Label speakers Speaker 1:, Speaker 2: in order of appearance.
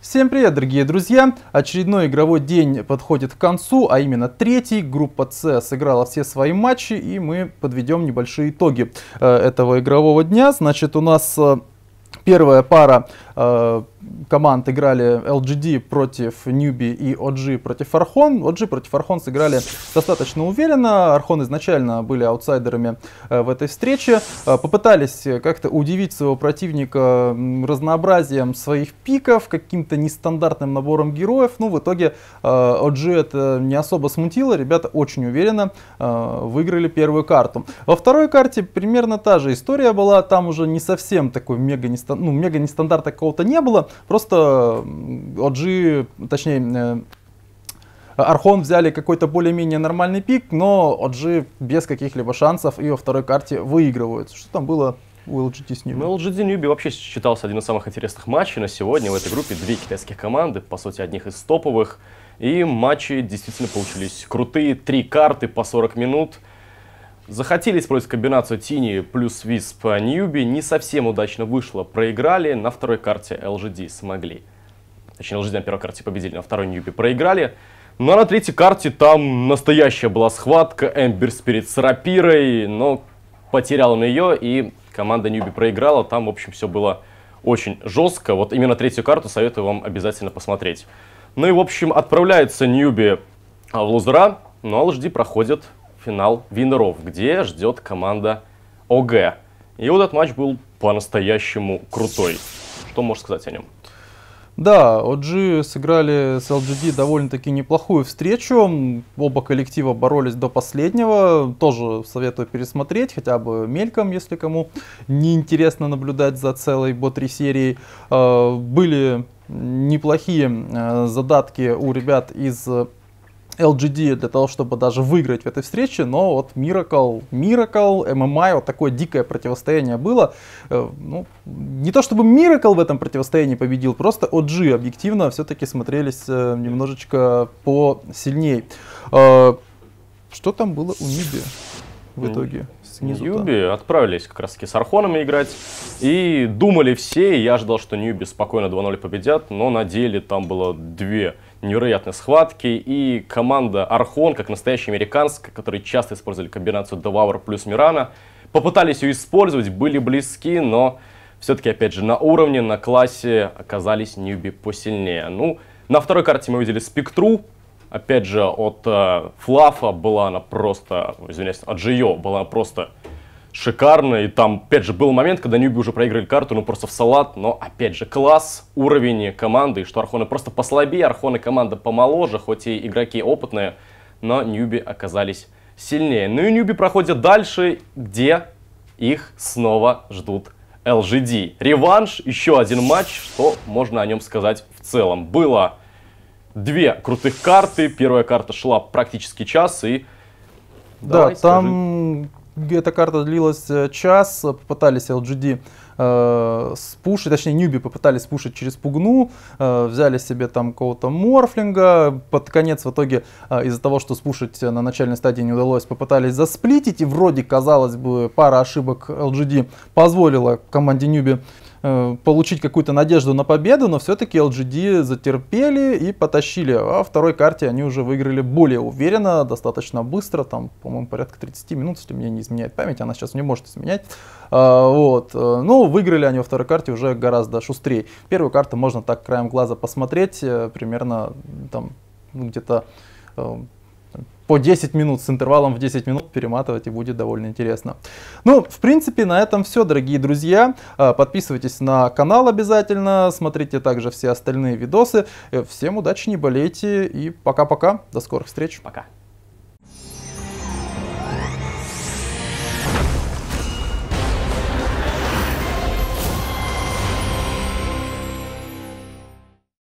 Speaker 1: Всем привет, дорогие друзья! Очередной игровой день подходит к концу, а именно третий. Группа С сыграла все свои матчи, и мы подведем небольшие итоги э, этого игрового дня. Значит, у нас э, первая пара э, команд играли LGD против Newbie и OG против Архон. OG против Архон сыграли достаточно уверенно. Архон изначально были аутсайдерами э, в этой встрече. Э, попытались как-то удивить своего противника разнообразием своих пиков, каким-то нестандартным набором героев. Ну, в итоге OG э, это не особо смутило. Ребята очень уверенно выиграли первую карту. Во второй карте примерно та же история была. Там уже не совсем такой мега, нестандарт, ну, мега нестандарта какого-то не было. Просто OG, точнее, Архон э, взяли какой-то более-менее нормальный пик, но OG без каких-либо шансов и во второй карте выигрывают. Что там было у LGD с Ньюби?
Speaker 2: Ну, LGD Ньюби вообще считался один из самых интересных матчей на сегодня. В этой группе две китайские команды, по сути, одних из топовых. И матчи действительно получились крутые. Три карты по 40 минут – Захотели использовать комбинацию Тини плюс Висп Ньюби, не совсем удачно вышло, проиграли, на второй карте LGD смогли. Точнее, LGD на первой карте победили, на второй Ньюби проиграли. Ну а на третьей карте там настоящая была схватка, Эмбер Спирит с рапирой, но потерял он ее, и команда Ньюби проиграла. Там, в общем, все было очень жестко. Вот именно третью карту советую вам обязательно посмотреть. Ну и, в общем, отправляется Ньюби а, в лузера, но LGD проходит финал Винеров, где ждет команда ОГ. И вот этот матч был по-настоящему крутой. Что можешь сказать о нем?
Speaker 1: Да, OG сыграли с LGD довольно-таки неплохую встречу. Оба коллектива боролись до последнего. Тоже советую пересмотреть, хотя бы мельком, если кому неинтересно наблюдать за целой бо-3 серией. Э, были неплохие э, задатки у ребят из LGD для того, чтобы даже выиграть в этой встрече, но вот Miracle, Miracle, MMI, эм эм вот такое дикое противостояние было. Э, ну, не то чтобы Miracle в этом противостоянии победил, просто OG объективно все-таки смотрелись э, немножечко посильней. Э, что там было у Ниби в итоге? снизу. Ньюби
Speaker 2: отправились как раз таки с Архонами играть. И думали все, я ждал, что Ньюби спокойно 2-0 победят, но на деле там было две невероятной схватки. И команда Архон, как настоящая американская, которые часто использовали комбинацию Девауэр плюс Мирана, попытались ее использовать, были близки, но все-таки, опять же, на уровне, на классе оказались Ньюби посильнее. Ну, на второй карте мы увидели Спектру, опять же, от э, Флафа была она просто, извиняюсь, от Жио была она просто шикарно. И там, опять же, был момент, когда Ньюби уже проиграли карту, ну просто в салат. Но, опять же, класс, уровень команды, и что Архоны просто послабее, Архоны команда помоложе, хоть и игроки опытные, но Ньюби оказались сильнее. Ну и Ньюби проходят дальше, где их снова ждут LGD. Реванш, еще один матч, что можно о нем сказать в целом. Было две крутых карты, первая карта шла практически час и... Да, Давай,
Speaker 1: там скажи эта карта длилась э, час, э, попытались LGD э, спушить, точнее Ньюби попытались спушить через Пугну, э, взяли себе там какого-то Морфлинга, под конец в итоге э, из-за того, что спушить э, на начальной стадии не удалось, попытались засплитить, и вроде, казалось бы, пара ошибок LGD позволила команде Ньюби Э, получить какую-то надежду на победу, но все-таки LGD затерпели и потащили. А во второй карте они уже выиграли более уверенно, достаточно быстро, там, по-моему, порядка 30 минут, если мне не изменяет память, она сейчас не может изменять. А, вот. Э, ну, выиграли они во второй карте уже гораздо шустрее. Первую карту можно так краем глаза посмотреть, э, примерно там ну, где-то по 10 минут, с интервалом в 10 минут перематывать и будет довольно интересно. Ну, в принципе, на этом все, дорогие друзья. А, подписывайтесь на канал обязательно, смотрите также все остальные видосы. Э, всем удачи, не болейте и пока-пока. До скорых встреч. Пока.